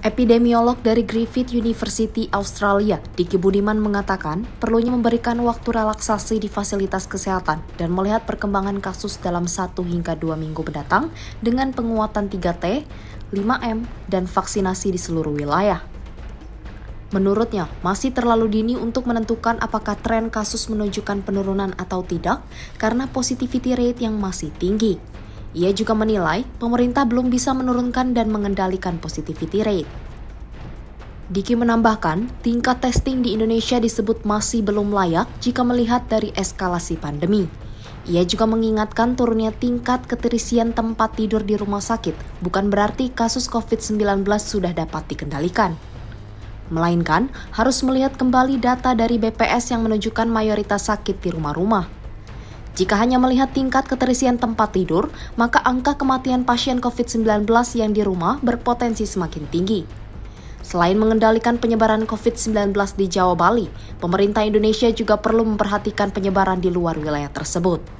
Epidemiolog dari Griffith University Australia, Diki Budiman mengatakan, perlunya memberikan waktu relaksasi di fasilitas kesehatan dan melihat perkembangan kasus dalam satu hingga dua minggu mendatang dengan penguatan 3T, 5M, dan vaksinasi di seluruh wilayah. Menurutnya, masih terlalu dini untuk menentukan apakah tren kasus menunjukkan penurunan atau tidak karena positivity rate yang masih tinggi. Ia juga menilai pemerintah belum bisa menurunkan dan mengendalikan positivity rate. Diki menambahkan, tingkat testing di Indonesia disebut masih belum layak jika melihat dari eskalasi pandemi. Ia juga mengingatkan turunnya tingkat keterisian tempat tidur di rumah sakit bukan berarti kasus COVID-19 sudah dapat dikendalikan. Melainkan, harus melihat kembali data dari BPS yang menunjukkan mayoritas sakit di rumah-rumah. Jika hanya melihat tingkat keterisian tempat tidur, maka angka kematian pasien COVID-19 yang di rumah berpotensi semakin tinggi. Selain mengendalikan penyebaran COVID-19 di Jawa Bali, pemerintah Indonesia juga perlu memperhatikan penyebaran di luar wilayah tersebut.